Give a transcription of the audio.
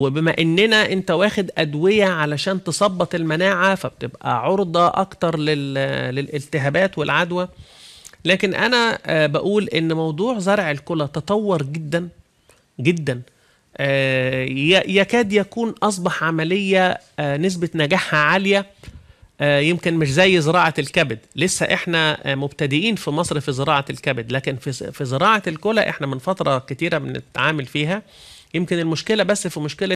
وبما اننا انت واخد ادويه علشان تظبط المناعه فبتبقى عرضه اكتر للالتهابات والعدوى لكن انا آه، بقول ان موضوع زرع الكلى تطور جدا جدا آه، يكاد يكون اصبح عمليه آه، نسبه نجاحها عاليه آه، يمكن مش زي زراعة الكبد لسه احنا آه، مبتدئين في مصر في زراعة الكبد لكن في زراعة الكلى احنا من فترة كتيرة بنتعامل فيها يمكن المشكلة بس في مشكلة